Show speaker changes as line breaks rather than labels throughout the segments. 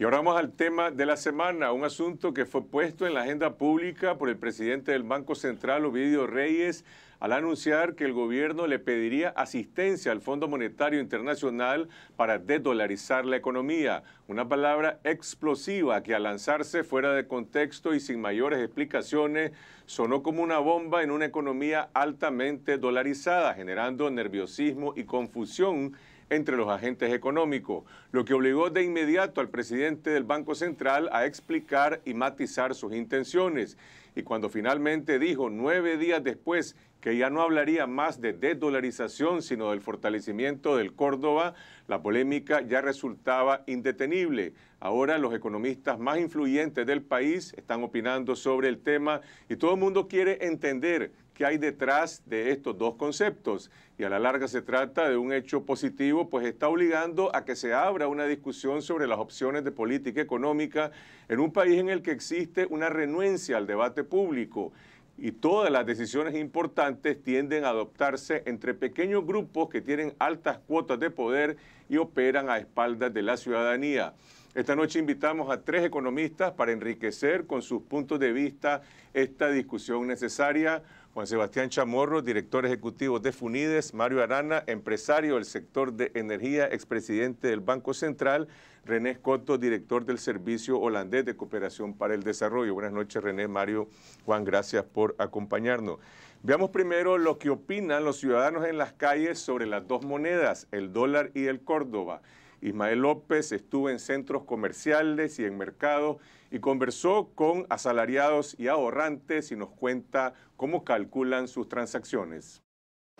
Y ahora vamos al tema de la semana, un asunto que fue puesto en la agenda pública por el presidente del Banco Central, Ovidio Reyes, al anunciar que el gobierno le pediría asistencia al Fondo Monetario Internacional para desdolarizar la economía, una palabra explosiva que al lanzarse fuera de contexto y sin mayores explicaciones sonó como una bomba en una economía altamente dolarizada, generando nerviosismo y confusión entre los agentes económicos, lo que obligó de inmediato al presidente del Banco Central a explicar y matizar sus intenciones. Y cuando finalmente dijo nueve días después que ya no hablaría más de desdolarización, sino del fortalecimiento del Córdoba, la polémica ya resultaba indetenible. Ahora los economistas más influyentes del país están opinando sobre el tema y todo el mundo quiere entender que hay detrás de estos dos conceptos. Y a la larga se trata de un hecho positivo, pues está obligando a que se abra una discusión sobre las opciones de política económica en un país en el que existe una renuencia al debate público y todas las decisiones importantes tienden a adoptarse entre pequeños grupos que tienen altas cuotas de poder y operan a espaldas de la ciudadanía. Esta noche invitamos a tres economistas para enriquecer con sus puntos de vista esta discusión necesaria. Juan Sebastián Chamorro, director ejecutivo de Funides, Mario Arana, empresario del sector de energía, expresidente del Banco Central, René Escoto, director del Servicio Holandés de Cooperación para el Desarrollo. Buenas noches, René, Mario, Juan, gracias por acompañarnos. Veamos primero lo que opinan los ciudadanos en las calles sobre las dos monedas, el dólar y el Córdoba. Ismael López estuvo en centros comerciales y en mercados y conversó con asalariados y ahorrantes y nos cuenta cómo calculan sus transacciones.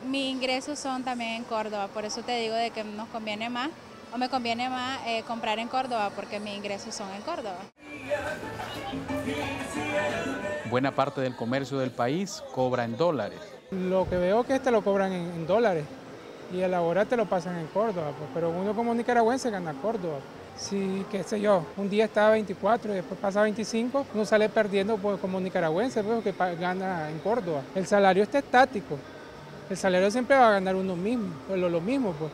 Mis ingresos son también en Córdoba, por eso te digo de que nos conviene más o me conviene más eh, comprar en Córdoba porque mis ingresos son en Córdoba. Buena parte del comercio del país cobra en dólares.
Lo que veo que este lo cobran en dólares y a la hora te lo pasan en Córdoba, pues, pero uno como nicaragüense gana Córdoba.
Si, qué sé yo, un día está 24 y después pasa 25, uno sale perdiendo pues, como nicaragüense, pues, que gana en Córdoba. El salario está estático, el salario siempre
va a ganar uno mismo, lo, lo mismo. Pues.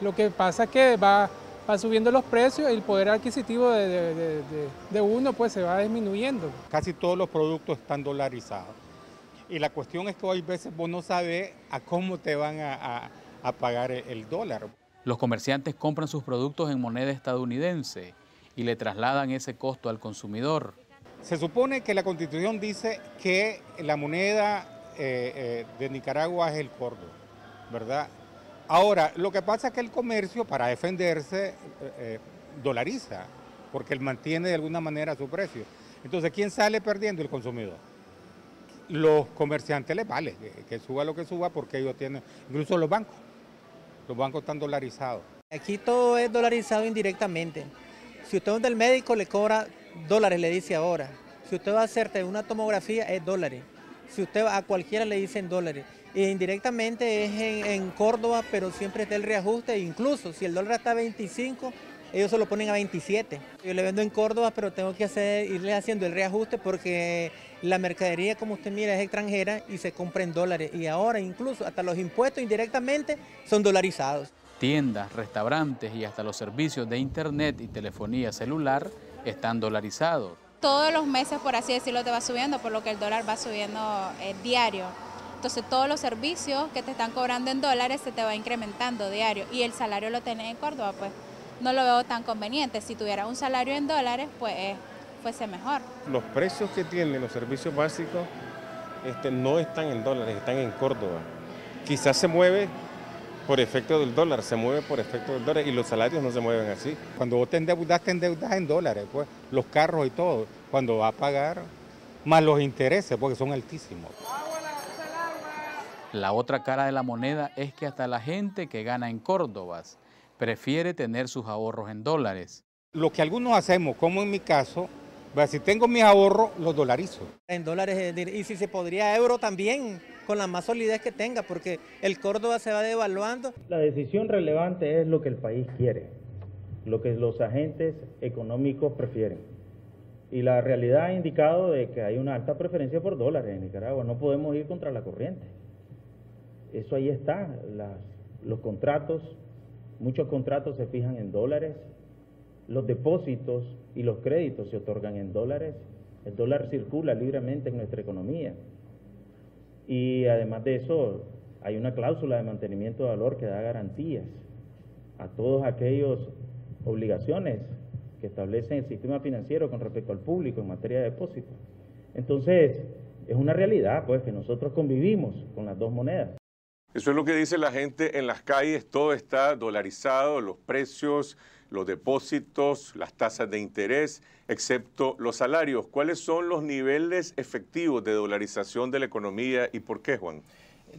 Lo que pasa es que va, subiendo los precios
y el poder adquisitivo de, uno pues, se va disminuyendo. Casi todos los productos están dolarizados. Y la cuestión es que hoy veces vos no sabes a cómo te van a a pagar el dólar.
Los comerciantes compran sus productos en moneda estadounidense y le trasladan ese costo al consumidor. Se supone que la constitución
dice que la moneda eh, eh, de Nicaragua es el cordo, ¿verdad? Ahora, lo que pasa es que el comercio, para defenderse, eh, dolariza, porque él mantiene de alguna manera su precio. Entonces, ¿quién sale perdiendo? El consumidor. Los comerciantes les vale que suba lo que suba porque ellos tienen, incluso los bancos los bancos están dolarizados. Aquí todo es dolarizado indirectamente.
Si usted es del médico le cobra dólares, le dice ahora. Si usted va a hacerte una tomografía es dólares. Si usted va a cualquiera le dicen dólares. indirectamente es en, Córdoba, pero siempre está el reajuste. Incluso si el dólar está a 25, ellos se lo ponen a 27. Yo le vendo en Córdoba, pero tengo que hacer, irle haciendo el reajuste porque la mercadería, como usted mira, es extranjera y se compra en dólares. Y ahora incluso hasta los impuestos indirectamente son dolarizados. Tiendas, restaurantes y hasta los servicios de internet y telefonía celular están dolarizados. Todos los meses, por así decirlo, te va subiendo, por lo que el dólar va subiendo eh, diario. Entonces todos los servicios que te están cobrando en dólares se te va incrementando diario y el salario lo tenés en Córdoba, pues no lo veo tan conveniente. Si tuviera un salario en dólares, pues eh, fuese mejor.
Los precios que tienen los servicios básicos este, no están en dólares, están en Córdoba. Quizás se mueve por efecto del dólar, se mueve por efecto del dólar y los salarios no se mueven así. Cuando vos te endeudas, te endeudas en dólares, pues los carros y todo, cuando va a pagar, más los intereses, porque son altísimos. La otra cara de la moneda
es que hasta la gente que gana en Córdoba prefiere tener sus ahorros en dólares.
Lo que algunos hacemos, como en mi caso, si tengo mis ahorros, los dolarizo.
En dólares, y si se podría euro también, con la más solidez que tenga, porque el Córdoba
se va devaluando. La decisión relevante es lo que el país quiere, lo que los agentes económicos prefieren. Y la realidad ha indicado de que hay una alta
preferencia por dólares en Nicaragua. No podemos ir contra la corriente. Eso ahí está.
los contratos Muchos contratos se fijan en dólares, los depósitos y los créditos se otorgan en dólares, el dólar circula libremente en nuestra economía. Y además de eso, hay una cláusula de
mantenimiento de valor que da garantías a todas aquellas obligaciones que establece el sistema financiero con respecto al público en materia de depósitos. Entonces, es una realidad pues que nosotros convivimos con las dos monedas.
Eso es lo que dice la gente en las calles, todo está dolarizado, los precios, los depósitos, las tasas de interés, excepto los salarios. ¿Cuáles son los niveles efectivos de dolarización de la economía y por qué, Juan?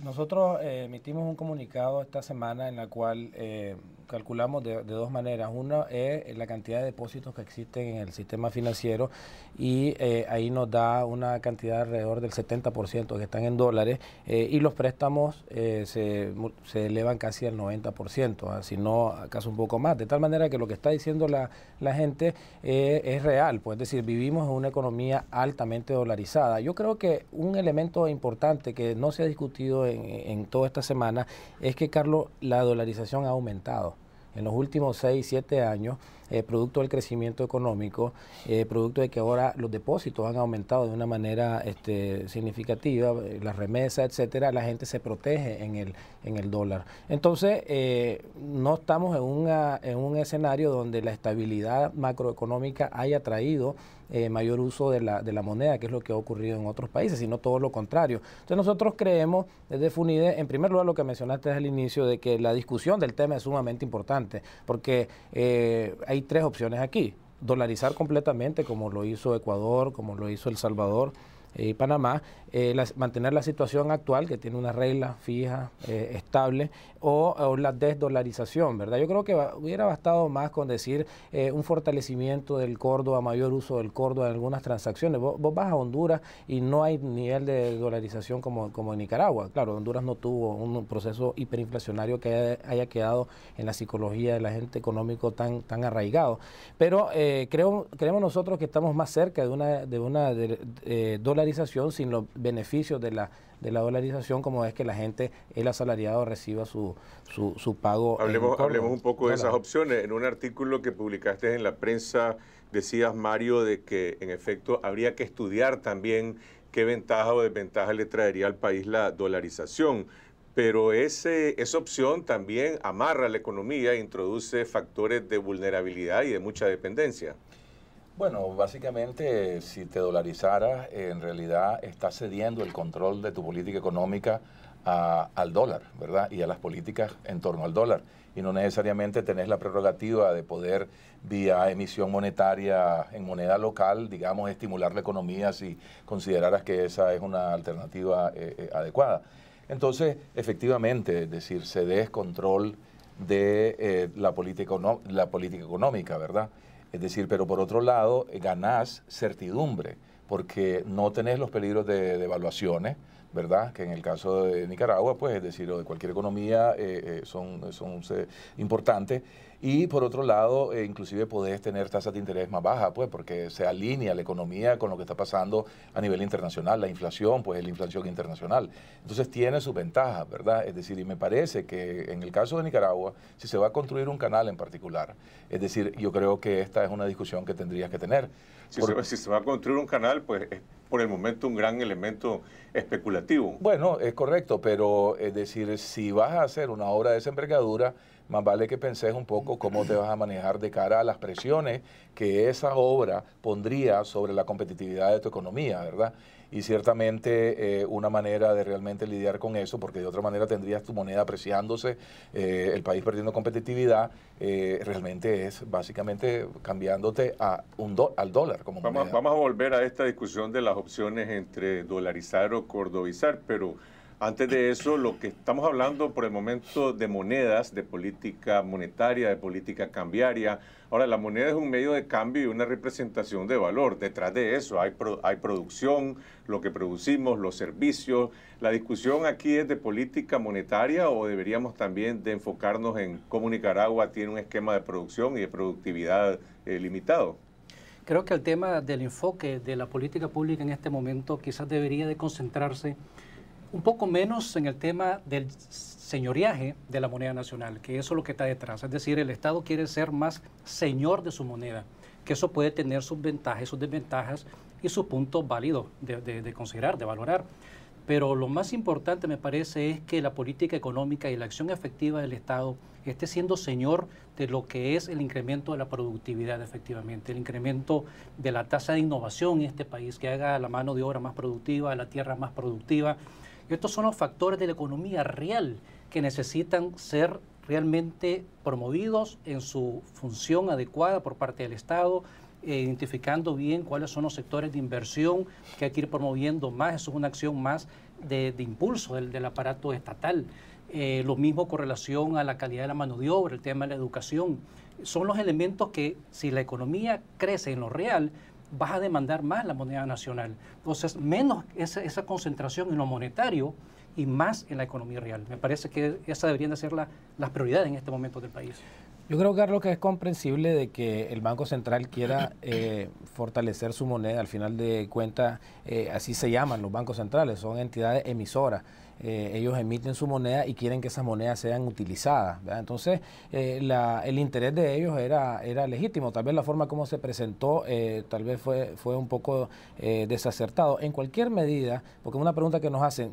Nosotros eh, emitimos un comunicado esta semana en la cual eh, calculamos de, dos maneras. Una es la cantidad de depósitos que existen en el sistema financiero y eh, ahí nos da una cantidad alrededor del 70% que están en dólares y los préstamos se, elevan casi al 90%, ah, si no acaso un poco más. De tal manera que lo que está diciendo la, la gente es real, pues, es decir, vivimos en una economía altamente dolarizada. Yo creo que un elemento importante que no se ha discutido en, toda esta semana es que, Carlos, la dolarización ha aumentado en los últimos 6, 7 años, eh, producto del crecimiento económico, eh, producto de que ahora los depósitos han aumentado de una manera este, significativa, eh, las remesas, etcétera, la gente se protege en el, en el dólar. Entonces, no estamos en, en un escenario donde la estabilidad macroeconómica haya traído eh, mayor uso de la, de la moneda, que es lo que ha ocurrido en otros países, sino todo lo contrario. Entonces nosotros creemos desde FUNIDE, en primer lugar lo que mencionaste al inicio, de que la discusión del tema es sumamente importante, porque eh, hay tres opciones aquí. Dolarizar completamente, como lo hizo Ecuador, como lo hizo El Salvador eh, y Panamá, mantener la situación actual, que tiene una regla fija, estable, o, la desdolarización, ¿verdad? Yo creo que hubiera bastado más con decir eh, un fortalecimiento del Córdoba, mayor uso del Córdoba en algunas transacciones. Vos, vos, vas a Honduras y no hay nivel de dolarización como, como en Nicaragua. Claro, Honduras no tuvo un proceso hiperinflacionario que haya, quedado en la psicología de la gente económico tan, tan arraigado. Pero eh, creo, creemos nosotros que estamos más cerca de una, de una eh, dolarización sin los beneficios de la de la dolarización, como es que la gente, el asalariado, reciba su, pago. Hablemos, hablemos un poco de esas
opciones. En un artículo que publicaste en la prensa decías, Mario, de que en efecto habría que estudiar también qué ventaja o desventaja le traería al país la dolarización. Pero ese, esa opción también amarra la economía e introduce factores de vulnerabilidad y de mucha
dependencia. Bueno, básicamente, si te dolarizaras, en realidad estás cediendo el control de tu política económica al dólar, ¿verdad? Y a las políticas en torno al dólar. Y no necesariamente tenés la prerrogativa de poder, vía emisión monetaria en moneda local, digamos, estimular la economía si consideraras que esa es una alternativa eh, eh, adecuada. Entonces, efectivamente, es decir, cedes control de eh, la, política, la política económica, ¿verdad? Es decir, pero por otro lado, eh, ganás certidumbre, porque no tenés los peligros de, devaluaciones. ¿verdad? Que en el caso de Nicaragua, pues, es decir, o de cualquier economía, eh, eh, son, eh, importantes. Y por otro lado, inclusive podés tener tasas de interés más bajas, pues, porque se alinea la economía con lo que está pasando a nivel internacional. La inflación, pues, la inflación internacional. Entonces, tiene sus ventajas, ¿verdad? Es decir, y me parece que en el caso de Nicaragua, si se va a construir un canal en particular, es decir, yo creo que esta es una discusión que tendrías que tener. si se va a construir un canal, pues por el momento un gran elemento especulativo. Bueno, es correcto, pero es decir, si vas a hacer una obra de esa envergadura, más vale que penses un poco cómo te vas a manejar de cara a las presiones que esa obra pondría sobre la competitividad de tu economía, ¿verdad? Y ciertamente eh, una manera de realmente lidiar con eso, porque de otra manera tendrías tu moneda apreciándose, eh, el país perdiendo competitividad, eh, realmente es básicamente cambiándote a un al dólar como vamos, moneda.
Vamos a volver a esta discusión de las opciones entre dolarizar o cordobizar, pero... Antes de eso, lo que estamos hablando por el momento de monedas, de política monetaria, de política cambiaria. Ahora, la moneda es un medio de cambio y una representación de valor. Detrás de eso hay, hay producción, lo que producimos, los servicios. La discusión aquí es de política monetaria o deberíamos también de enfocarnos en cómo Nicaragua tiene un esquema de producción y de productividad eh, limitado.
Creo que el tema del enfoque de la política pública en este momento quizás debería de concentrarse un poco menos en el tema del señoriaje de la moneda nacional, que eso es lo que está detrás. Es decir, el Estado quiere ser más señor de su moneda, que eso puede tener sus ventajas, sus desventajas y su punto válido de, de considerar, de valorar. Pero lo más importante me parece es que la política económica y la acción efectiva del Estado esté siendo señor de lo que es el incremento de la productividad efectivamente, el incremento de la tasa de innovación en este país, que haga la mano de obra más productiva, la tierra más productiva, estos son los factores de la economía real que necesitan ser realmente promovidos en su función adecuada por parte del Estado, eh, identificando bien cuáles son los sectores de inversión que hay que ir promoviendo más. Eso es una acción más de, impulso del, aparato estatal. Eh, lo mismo con relación a la calidad de la mano de obra, el tema de la educación. Son los elementos que, si la economía crece en lo real, vas a demandar más la moneda nacional. Entonces, menos esa, concentración en lo monetario y más en la economía real. Me parece que esa deberían ser las prioridades en este momento del país.
Yo creo, Carlos, que es comprensible de que el Banco Central quiera eh, fortalecer su moneda. Al final de cuentas, eh, así se llaman los bancos centrales, son entidades emisoras. Eh, ellos emiten su moneda y quieren que esas monedas sean utilizadas. Entonces, eh, el interés de ellos era, era legítimo. Tal vez la forma como se presentó, eh, tal vez fue, fue un poco desacertado. En cualquier medida, porque una pregunta que nos hacen,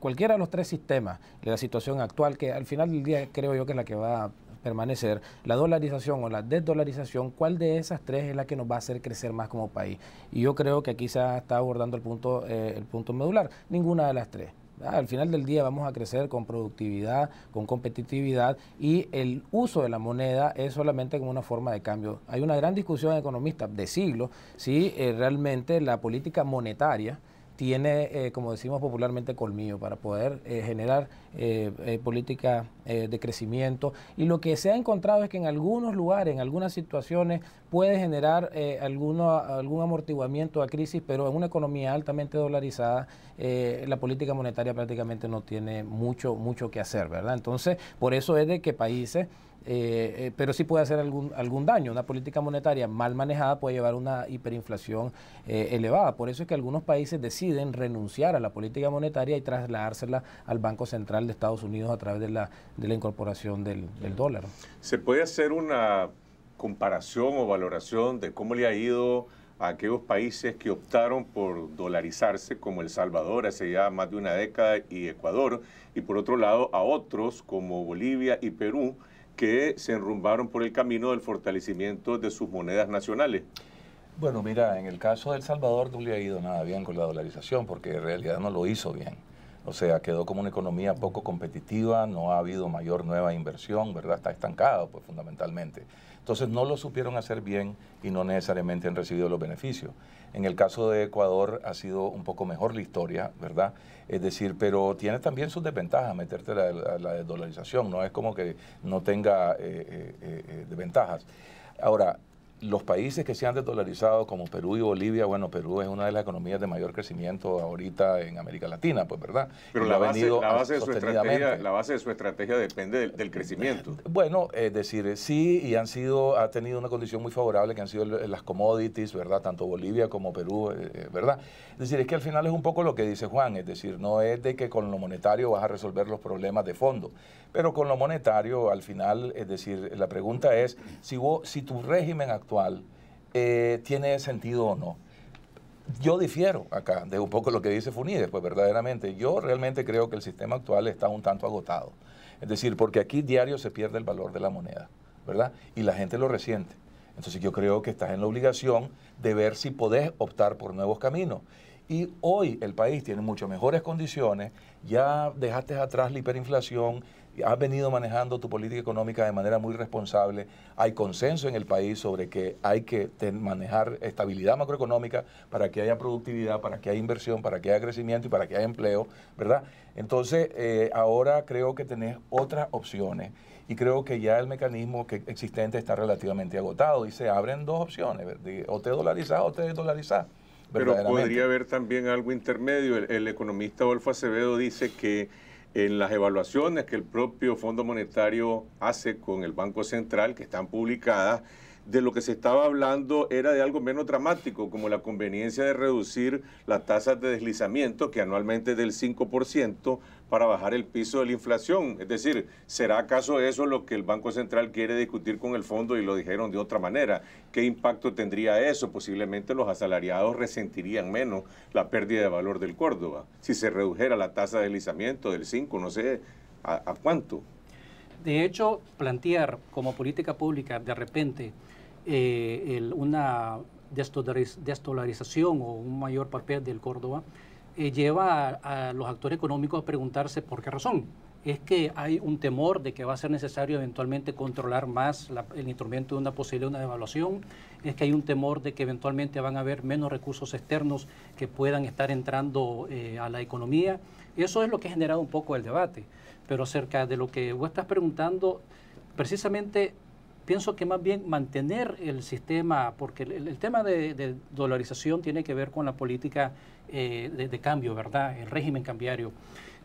cualquiera de los tres sistemas, de la situación actual, que al final del día creo yo que es la que va a permanecer, la dolarización o la desdolarización, ¿cuál de esas tres es la que nos va a hacer crecer más como país? Y yo creo que aquí se está abordando el punto, el punto medular, ninguna de las tres. Al final del día vamos a crecer con productividad, con competitividad y el uso de la moneda es solamente como una forma de cambio. Hay una gran discusión economista de siglos si eh, realmente la política monetaria tiene, eh, como decimos popularmente, colmillo para poder eh, generar eh, eh, de crecimiento. Y lo que se ha encontrado es que en algunos lugares, en algunas situaciones, puede generar alguno, algún amortiguamiento a crisis, pero en una economía altamente dolarizada, la política monetaria prácticamente no tiene mucho, mucho que hacer, ¿verdad? Entonces, por eso es de que países eh, eh, pero sí puede hacer algún, algún daño. Una política monetaria mal manejada puede llevar a una hiperinflación eh, elevada. Por eso es que algunos países deciden renunciar a la política monetaria y trasladársela al Banco Central de Estados Unidos a través de la, de la incorporación del dólar.
¿Se puede hacer una comparación o valoración de cómo le ha ido a aquellos países que optaron por dolarizarse, como El Salvador hace ya más de una década y Ecuador, y por otro lado a otros como Bolivia y Perú, que se enrumbaron por el camino del fortalecimiento de sus monedas nacionales?
Bueno, mira, en el caso de El Salvador no le ha ido nada bien con la dolarización porque en realidad no lo hizo bien. O sea, quedó como una economía poco competitiva, no ha habido mayor nueva inversión, ¿verdad? Está estancado, pues fundamentalmente. Entonces no lo supieron hacer bien y no necesariamente han recibido los beneficios. En el caso de Ecuador ha sido un poco mejor la historia, ¿verdad? Es decir, pero tiene también sus desventajas meterte a la, la, desdolarización, no es como que no tenga eh, eh, eh, desventajas. Ahora, los países que se han desdolarizado, como Perú y Bolivia, bueno, Perú es una de las economías de mayor crecimiento ahorita en América Latina, pues, ¿verdad? Pero la, base, la, de su estrategia, la base de su estrategia depende del, crecimiento. Eh, bueno, es decir, sí, y han sido, ha tenido una condición muy favorable que han sido las commodities, ¿verdad? Tanto Bolivia como Perú, eh, eh, ¿verdad? Es decir, es que al final es un poco lo que dice Juan, es decir, no es de que con lo monetario vas a resolver los problemas de fondo, pero con lo monetario, al final, es decir, la pregunta es si, vos, si tu régimen actual actual eh, tiene sentido o no. Yo difiero acá de un poco lo que dice Funides, pues verdaderamente yo realmente creo que el sistema actual está un tanto agotado. Es decir, porque aquí diario se pierde el valor de la moneda, ¿verdad? Y la gente lo resiente. Entonces yo creo que estás en la obligación de ver si podés optar por nuevos caminos. Y hoy el país tiene muchas mejores condiciones, ya dejaste atrás la hiperinflación, has venido manejando tu política económica de manera muy responsable. Hay consenso en el país sobre que hay que manejar estabilidad macroeconómica para que haya productividad, para que haya inversión, para que haya crecimiento y para que haya empleo, ¿verdad? Entonces, eh, ahora creo que tenés otras opciones y creo que ya el mecanismo que existente está relativamente agotado y se abren dos opciones, o te dolarizás o te desdolarizás. Pero podría haber también algo intermedio.
El, economista Olfa Acevedo dice que en las evaluaciones que el propio Fondo Monetario hace con el Banco Central, que están publicadas, de lo que se estaba hablando era de algo menos dramático, como la conveniencia de reducir las tasas de deslizamiento, que anualmente es del 5%, para bajar el piso de la inflación. Es decir, ¿será acaso eso lo que el Banco Central quiere discutir con el fondo y lo dijeron de otra manera? ¿Qué impacto tendría eso? Posiblemente los asalariados resentirían menos la pérdida de valor del Córdoba si se redujera la tasa de deslizamiento del 5, no sé a, cuánto.
De hecho, plantear como política pública de repente eh, una destolarización o un mayor papel del Córdoba eh, lleva a, los actores económicos a preguntarse por qué razón. Es que hay un temor de que va a ser necesario eventualmente controlar más el instrumento de una posible una devaluación. Es que hay un temor de que eventualmente van a haber menos recursos externos que puedan estar entrando eh, a la economía. Eso es lo que ha generado un poco el debate. Pero acerca de lo que vos estás preguntando, precisamente pienso que más bien mantener el sistema, porque el, tema de, dolarización tiene que ver con la política eh, de, cambio, ¿verdad? El régimen cambiario.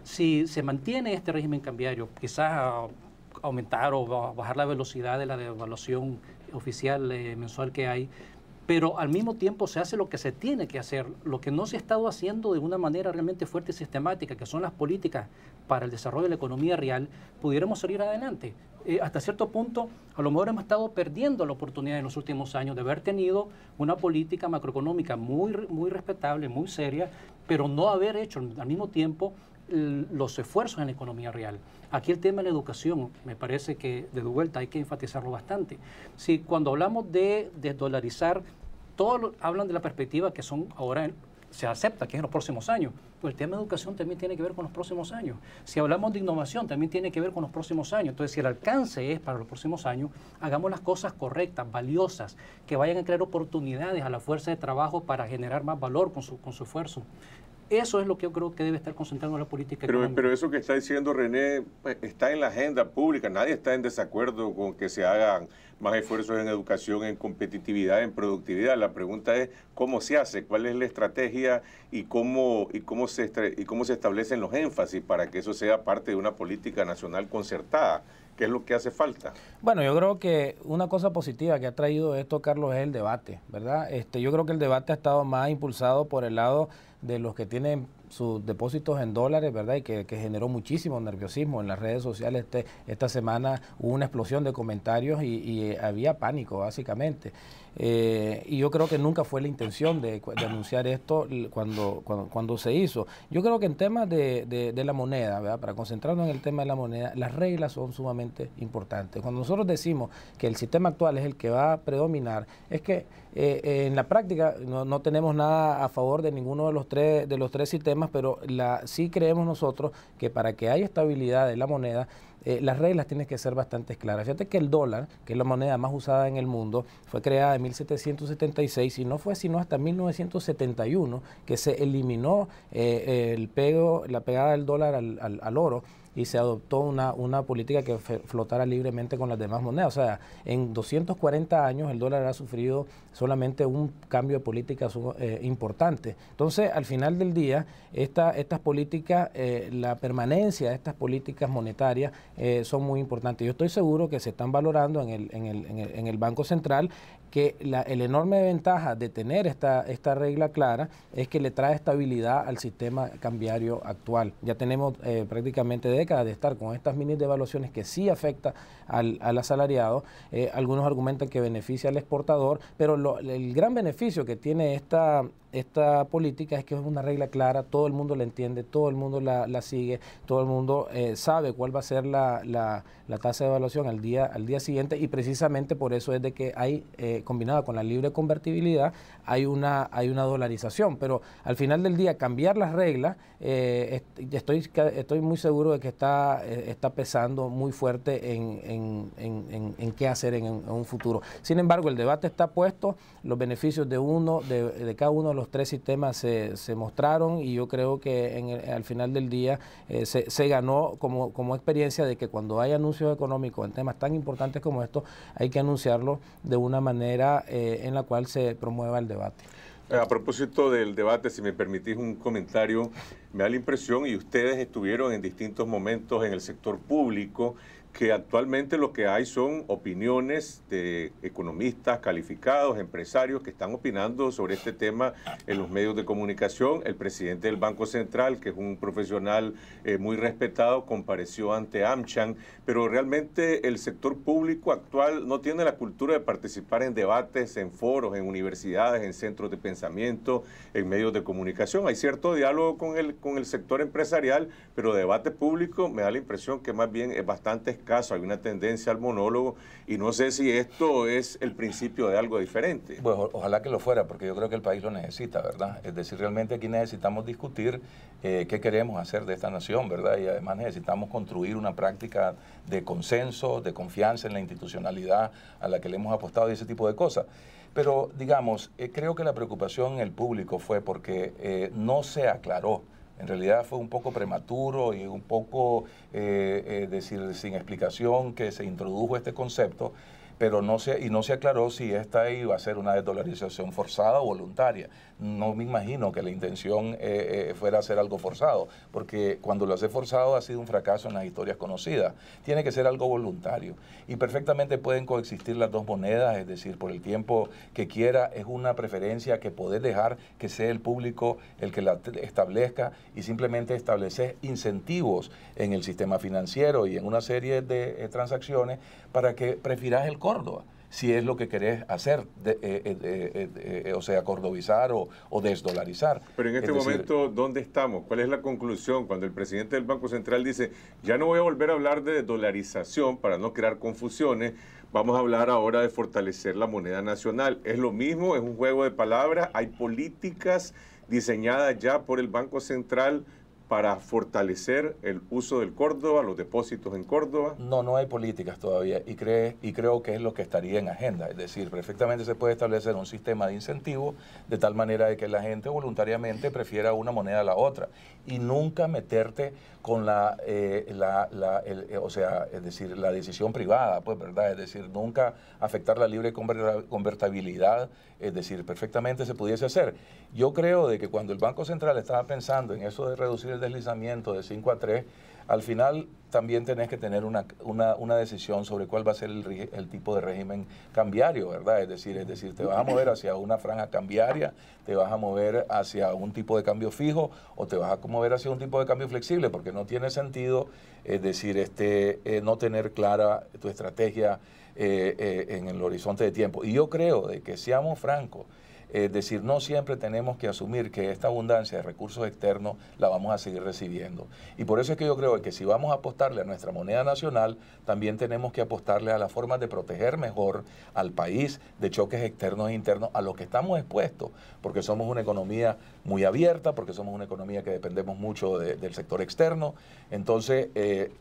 Si se mantiene este régimen cambiario, quizás aumentar o bajar la velocidad de la devaluación oficial eh, mensual que hay, pero al mismo tiempo se hace lo que se tiene que hacer, lo que no se ha estado haciendo de una manera realmente fuerte y sistemática, que son las políticas para el desarrollo de la economía real, pudiéramos salir adelante. Eh, hasta cierto punto, a lo mejor hemos estado perdiendo la oportunidad en los últimos años de haber tenido una política macroeconómica muy, muy respetable, muy seria, pero no haber hecho al mismo tiempo los esfuerzos en la economía real. Aquí el tema de la educación, me parece que de vuelta hay que enfatizarlo bastante. Si cuando hablamos de desdolarizar, todos hablan de la perspectiva que son ahora se acepta que es en los próximos años. Pues el tema de educación también tiene que ver con los próximos años. Si hablamos de innovación, también tiene que ver con los próximos años. Entonces, si el alcance es para los próximos años, hagamos las cosas correctas, valiosas, que vayan a crear oportunidades a la fuerza de trabajo para generar más valor con su, con su esfuerzo. Eso es lo que yo creo que debe estar concentrando la política pero,
Pero eso que está diciendo René pues, está en la agenda pública. Nadie está en desacuerdo con que se hagan más esfuerzos en educación, en competitividad, en productividad. La pregunta es cómo se hace, cuál es la estrategia y cómo, y cómo, se, y cómo se establecen los énfasis para que eso sea parte de una política nacional concertada. ¿Qué es lo que hace falta?
Bueno, yo creo que una cosa positiva que ha traído esto, Carlos, es el debate, ¿verdad? Este, yo creo que el debate ha estado más impulsado por el lado de los que tienen sus depósitos en dólares, ¿verdad? Y que, generó muchísimo nerviosismo en las redes sociales. Este, esta semana hubo una explosión de comentarios y, y eh, había pánico, básicamente. Eh, y yo creo que nunca fue la intención de, anunciar esto cuando, cuando, cuando, se hizo. Yo creo que en temas de, la moneda, para concentrarnos en el tema de la moneda, las reglas son sumamente importantes. Cuando nosotros decimos que el sistema actual es el que va a predominar, es que eh, eh, en la práctica no, no, tenemos nada a favor de ninguno de los tres, de los tres sistemas, pero la, sí creemos nosotros que para que haya estabilidad de la moneda, eh, las reglas tienen que ser bastante claras. Fíjate que el dólar, que es la moneda más usada en el mundo, fue creada en 1776 y no fue sino hasta 1971 que se eliminó eh, el pego, la pegada del dólar al, al oro y se adoptó una, una política que flotara libremente con las demás monedas. O sea, en 240 años el dólar ha sufrido solamente un cambio de política eh, importante. Entonces, al final del día, estas políticas, eh, la permanencia de estas políticas monetarias eh, son muy importantes. Yo estoy seguro que se están valorando en el, en el, en el Banco Central que la, el enorme ventaja de tener esta, esta regla clara es que le trae estabilidad al sistema cambiario actual. Ya tenemos eh, prácticamente décadas de estar con estas mini devaluaciones que sí afecta al, al asalariado. Eh, algunos argumentan que beneficia al exportador, pero el gran beneficio que tiene esta, esta política es que es una regla clara, todo el mundo la entiende, todo el mundo la, sigue, todo el mundo eh, sabe cuál va a ser la, la, la, tasa de evaluación al día, al día siguiente y precisamente por eso es de que hay, eh, combinada con la libre convertibilidad, hay una, hay una dolarización, pero al final del día cambiar las reglas, eh, estoy, estoy muy seguro de que está, está pesando muy fuerte en, en en, qué hacer en, un futuro. Sin embargo, el debate está puesto, los beneficios de uno, de, cada uno de los tres sistemas se, mostraron y yo creo que al final del día eh, se, ganó como, como experiencia de que cuando hay anuncios económicos en temas tan importantes como estos, hay que anunciarlo de una manera eh, en la cual se promueva el debate.
Eh, a propósito del debate, si me permitís un comentario, me da la impresión, y ustedes estuvieron en distintos momentos en el sector público, que actualmente lo que hay son opiniones de economistas calificados, empresarios que están opinando sobre este tema en los medios de comunicación. El presidente del Banco Central, que es un profesional eh, muy respetado, compareció ante AmCham, pero realmente el sector público actual no tiene la cultura de participar en debates, en foros, en universidades, en centros de pensamiento, en medios de comunicación. Hay cierto diálogo con el, con el sector empresarial, pero debate público me da la impresión que más bien es bastante
caso, hay una tendencia al monólogo y no sé si esto es el principio de algo diferente. Pues ojalá que lo fuera, porque yo creo que el país lo necesita, ¿verdad? Es decir, realmente aquí necesitamos discutir eh, qué queremos hacer de esta nación, ¿verdad? Y además necesitamos construir una práctica de consenso, de confianza en la institucionalidad a la que le hemos apostado y ese tipo de cosas. Pero digamos, eh, creo que la preocupación en el público fue porque eh, no se aclaró en realidad fue un poco prematuro y un poco, eh, eh, decir, sin explicación que se introdujo este concepto, pero no se, y no se aclaró si esta iba a ser una desdolarización forzada o voluntaria no me imagino que la intención eh, eh, fuera hacer algo forzado, porque cuando lo hace forzado ha sido un fracaso en las historias conocidas. Tiene que ser algo voluntario. Y perfectamente pueden coexistir las dos monedas, es decir, por el tiempo que quiera, es una preferencia que podés dejar que sea el público el que la establezca y simplemente establecer incentivos en el sistema financiero y en una serie de eh, transacciones para que prefieras el Córdoba si es lo que querés hacer, eh, eh, eh, o sea, cordobizar o, desdolarizar. Pero en este momento,
¿dónde estamos? ¿Cuál es la conclusión cuando el presidente del Banco Central dice, ya no voy a volver a hablar de dolarización para no crear confusiones? Vamos a hablar ahora de fortalecer la moneda nacional. Es lo mismo, es un juego de palabras, hay políticas diseñadas ya por el Banco Central para fortalecer el uso del Córdoba, los depósitos en Córdoba? No,
no hay políticas todavía y, cree, y creo que es lo que estaría en agenda. Es decir, perfectamente se puede establecer un sistema de incentivos de tal manera de que la gente voluntariamente prefiera una moneda a la otra y nunca meterte con la, eh, eh, o sea, es decir, la decisión privada, pues, ¿verdad? Es decir, nunca afectar la libre convertibilidad, es decir, perfectamente se pudiese hacer. Yo creo de que cuando el Banco Central estaba pensando en eso de reducir el deslizamiento de 5 a 3, al final también tenés que tener una, decisión sobre cuál va a ser el, tipo de régimen cambiario, ¿verdad? Es decir, es decir, te vas a mover hacia una franja cambiaria, te vas a mover hacia un tipo de cambio fijo o te vas a mover hacia un tipo de cambio flexible, porque no tiene sentido, es decir, este, eh, no tener clara tu estrategia eh, eh, en el horizonte de tiempo. Y yo creo de que seamos francos, es decir, no siempre tenemos que asumir que esta abundancia de recursos externos la vamos a seguir recibiendo. Y por eso es que yo creo que si vamos a apostarle a nuestra moneda nacional, también tenemos que apostarle a la forma de proteger mejor al país de choques externos e internos a los que estamos expuestos, porque somos una economía muy abierta, porque somos una economía que dependemos mucho del sector externo. Entonces, eh,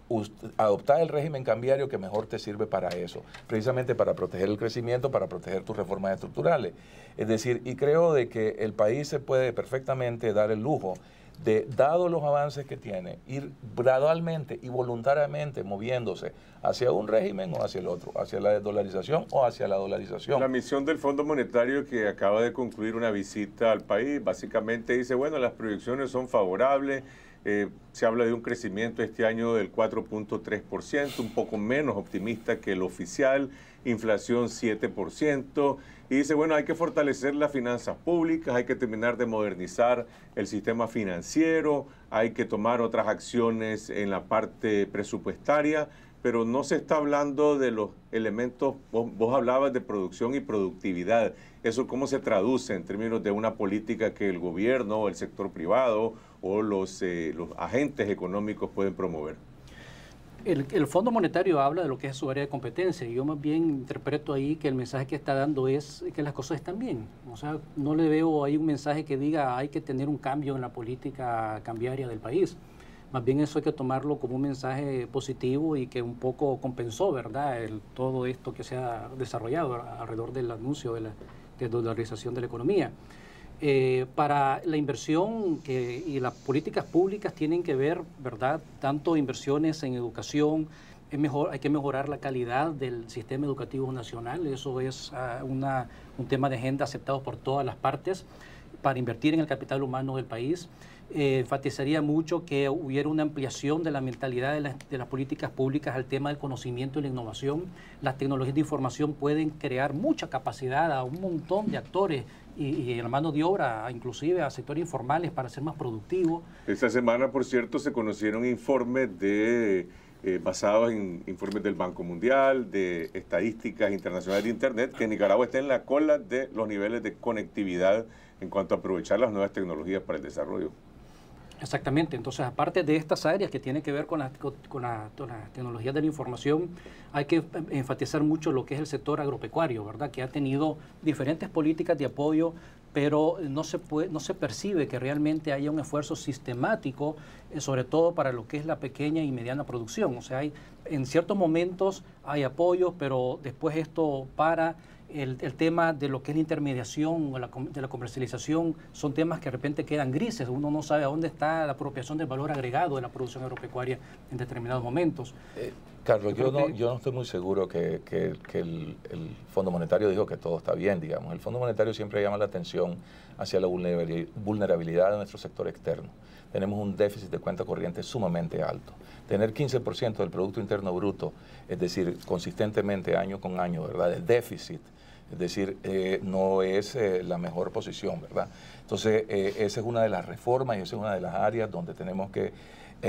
adoptar el régimen cambiario que mejor te sirve para eso, precisamente para proteger el crecimiento, para proteger tus reformas estructurales. Es decir, y creo de que el país se puede perfectamente dar el lujo de, dado los avances que tiene, ir gradualmente y voluntariamente moviéndose hacia un régimen o hacia el otro, hacia la desdolarización o hacia la dolarización. La
misión del Fondo Monetario que acaba de concluir una visita al país, básicamente dice, bueno, las proyecciones son favorables, eh, se habla de un crecimiento este año del 4.3%, un poco menos optimista que el oficial, inflación 7% y dice, bueno, hay que fortalecer las finanzas públicas, hay que terminar de modernizar el sistema financiero, hay que tomar otras acciones en la parte presupuestaria, pero no se está hablando de los elementos, vos, hablabas de producción y productividad, eso cómo se traduce en términos de una política que el gobierno, el sector privado o los, eh, los agentes económicos pueden promover.
El, Fondo Monetario habla de lo que es su área de competencia. y Yo más bien interpreto ahí que el mensaje que está dando es que las cosas están bien. O sea, no le veo ahí un mensaje que diga hay que tener un cambio en la política cambiaria del país. Más bien eso hay que tomarlo como un mensaje positivo y que un poco compensó, ¿verdad?, el, todo esto que se ha desarrollado alrededor del anuncio de la dolarización de la economía. Eh, para la inversión y las políticas públicas tienen que ver, ¿verdad? Tanto inversiones en educación, mejor, hay que mejorar la calidad del sistema educativo nacional, eso es ah, un tema de agenda aceptado por todas las partes para invertir en el capital humano del país. Eh, enfatizaría mucho que hubiera una ampliación de la mentalidad de las, políticas públicas al tema del conocimiento y la innovación. Las tecnologías de información pueden crear mucha capacidad a un montón de actores y, en la mano de obra, inclusive a sectores informales, para ser más productivos.
Esta semana, por cierto, se conocieron informes de... Eh, basados en informes del Banco Mundial, de estadísticas internacionales de Internet, que Nicaragua está en la cola de los niveles de conectividad en cuanto a aprovechar las nuevas tecnologías para el desarrollo.
Exactamente, entonces aparte de estas áreas que tienen que ver con, la, con, la, las tecnologías de la información, hay que em, enfatizar mucho lo que es el sector agropecuario, ¿verdad? Que ha tenido diferentes políticas de apoyo, pero no se, puede, no se percibe que realmente haya un esfuerzo sistemático, eh, sobre todo para lo que es la pequeña y mediana producción. O sea, hay, en ciertos momentos hay apoyo, pero después esto para el, tema de lo que es la intermediación o de la comercialización son temas que de repente quedan grises. Uno no sabe a dónde está la apropiación del valor agregado de la producción agropecuaria en determinados momentos.
Eh, Carlos, yo, no, yo no estoy muy seguro que, el, Fondo Monetario dijo que todo está bien, digamos. El Fondo Monetario siempre llama la atención hacia la vulnerabilidad de nuestro sector externo. Tenemos un déficit de cuenta corriente sumamente alto. Tener 15% del Producto Interno Bruto, es decir, consistentemente año con año, ¿verdad?, de déficit es decir, eh, no es eh, la mejor posición, ¿verdad? Entonces, eh, esa es una de las reformas y esa es una de las áreas donde tenemos que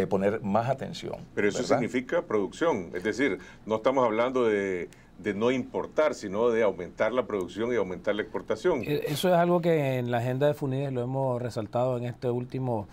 poner más atención. Pero eso
significa producción, es decir, no estamos hablando de, no importar, sino de aumentar la producción y aumentar la exportación. Eso
es algo que en la agenda de FUNIDES lo hemos resaltado en este último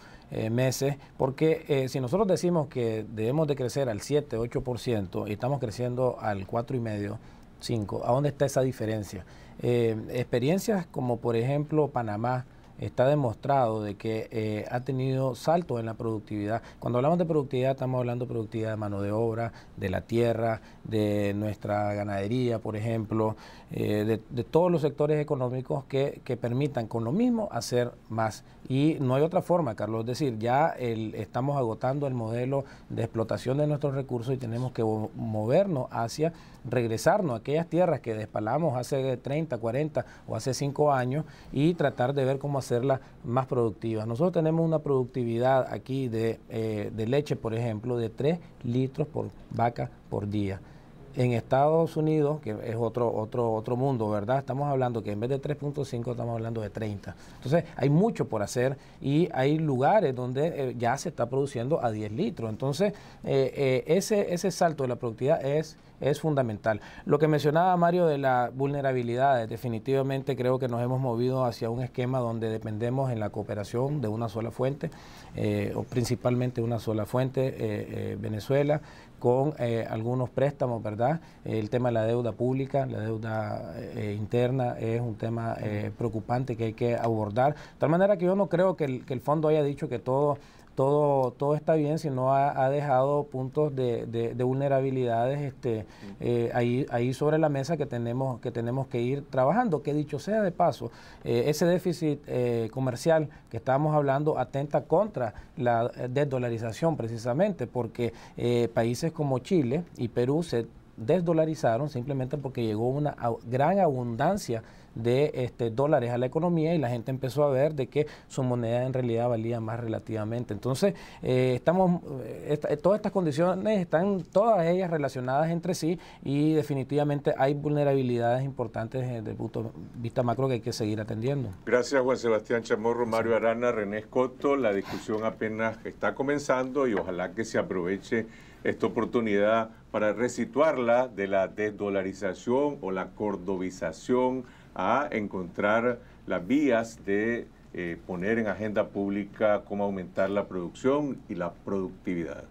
meses, porque si nosotros decimos que debemos de crecer al 7, 8% y estamos creciendo al 4,5%, Cinco. ¿A dónde está esa diferencia? Eh, experiencias como por ejemplo Panamá, está demostrado de que eh, ha tenido saltos en la productividad. Cuando hablamos de productividad, estamos hablando de productividad de mano de obra, de la tierra, de nuestra ganadería, por ejemplo, eh, de, todos los sectores económicos que, permitan con lo mismo hacer más. Y no hay otra forma, Carlos, es decir, ya estamos agotando el modelo de explotación de nuestros recursos y tenemos que movernos hacia regresarnos a aquellas tierras que despalamos hace 30, 40 o hace 5 años y tratar de ver cómo hacer hacerla más productivas. Nosotros tenemos una productividad aquí de, eh, leche, por ejemplo, de 3 litros por vaca por día. En Estados Unidos, que es otro, otro, otro mundo, ¿verdad? Estamos hablando que en vez de 3.5 estamos hablando de 30. Entonces hay mucho por hacer y hay lugares donde eh, ya se está produciendo a 10 litros. Entonces eh, ese, ese salto de la productividad es es fundamental. Lo que mencionaba Mario de las vulnerabilidades, definitivamente creo que nos hemos movido hacia un esquema donde dependemos en la cooperación de una sola fuente, eh, o principalmente una sola fuente, eh, eh, Venezuela, con algunos préstamos, ¿verdad? El tema de la deuda pública, la deuda interna es un tema preocupante que hay que abordar. De tal manera que yo no creo que el, que el fondo haya dicho que todo todo, todo está bien, si ha, ha dejado puntos de, vulnerabilidades este, eh, ahí, ahí sobre la mesa que tenemos, que tenemos que ir trabajando. Que dicho sea de paso, eh, ese déficit eh, comercial que estábamos hablando atenta contra la desdolarización precisamente, porque países como Chile y Perú se desdolarizaron simplemente porque llegó una gran abundancia de este, dólares a la economía y la gente empezó a ver de que su moneda en realidad valía más relativamente. Entonces, eh, estamos, eh, todas estas condiciones están todas ellas relacionadas entre sí y definitivamente hay vulnerabilidades importantes eh, desde el punto de vista macro que hay que seguir atendiendo.
Gracias Juan Sebastián Chamorro, Mario Arana, René Escoto. La discusión apenas está comenzando y ojalá que se aproveche esta oportunidad para resituarla de la desdolarización o la cordobización a encontrar las vías de eh, poner en agenda pública cómo aumentar la producción y la productividad.